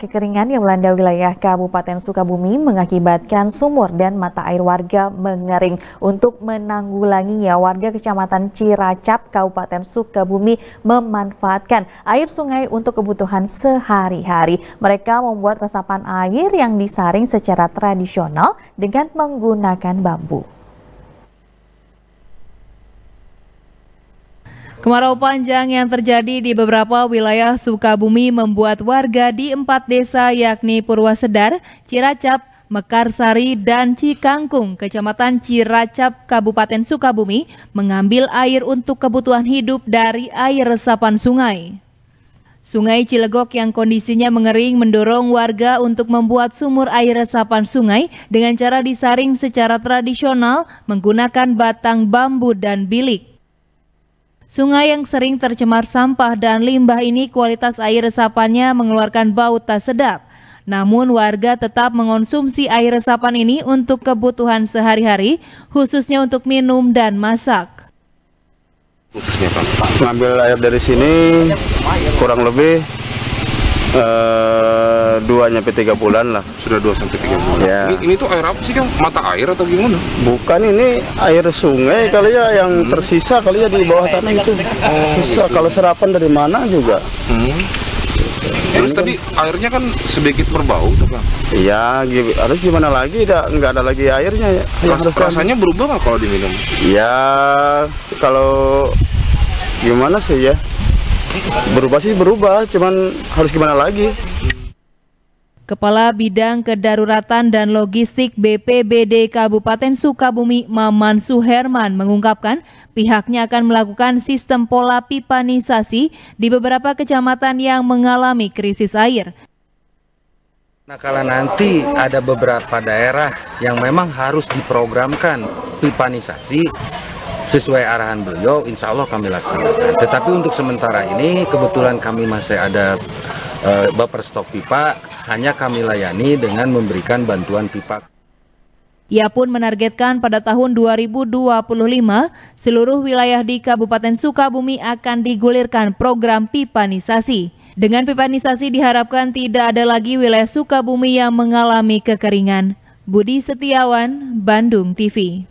Kekeringan yang melanda wilayah Kabupaten Sukabumi mengakibatkan sumur dan mata air warga mengering. Untuk menanggulanginya, warga Kecamatan Ciracap, Kabupaten Sukabumi memanfaatkan air sungai untuk kebutuhan sehari-hari. Mereka membuat resapan air yang disaring secara tradisional dengan menggunakan bambu. Kemarau panjang yang terjadi di beberapa wilayah Sukabumi membuat warga di empat desa yakni Purwasedar, Ciracap, Mekarsari, dan Cikangkung, Kecamatan Ciracap, Kabupaten Sukabumi, mengambil air untuk kebutuhan hidup dari air resapan sungai. Sungai Cilegok yang kondisinya mengering mendorong warga untuk membuat sumur air resapan sungai dengan cara disaring secara tradisional menggunakan batang bambu dan bilik. Sungai yang sering tercemar sampah dan limbah ini kualitas air resapannya mengeluarkan bau tak sedap. Namun warga tetap mengonsumsi air resapan ini untuk kebutuhan sehari-hari, khususnya untuk minum dan masak. Khususnya ngambil air dari sini kurang lebih Eh, dua sampai tiga bulan lah sudah dua sampai tiga bulan ya. ini, ini tuh air apa sih kang mata air atau gimana bukan ini air sungai kali ya yang hmm. tersisa kali ya di bawah tanah itu oh, susah gitu. kalau serapan dari mana juga hmm. Terus tadi airnya kan sedikit berbau tuh Iya, harus gimana lagi? Tidak, nggak ada lagi airnya. Ya. rasanya berubah nggak kalau diminum? Iya, kalau gimana sih ya? Berubah sih berubah, cuman harus gimana lagi. Kepala Bidang Kedaruratan dan Logistik BPBD Kabupaten Sukabumi Maman Suherman mengungkapkan pihaknya akan melakukan sistem pola pipanisasi di beberapa kecamatan yang mengalami krisis air. Nah kalau nanti ada beberapa daerah yang memang harus diprogramkan pipanisasi, sesuai arahan beliau, insya Allah kami laksanakan. Tetapi untuk sementara ini, kebetulan kami masih ada e, eh, baper stok pipa, hanya kami layani dengan memberikan bantuan pipa. Ia pun menargetkan pada tahun 2025, seluruh wilayah di Kabupaten Sukabumi akan digulirkan program pipanisasi. Dengan pipanisasi diharapkan tidak ada lagi wilayah Sukabumi yang mengalami kekeringan. Budi Setiawan, Bandung TV.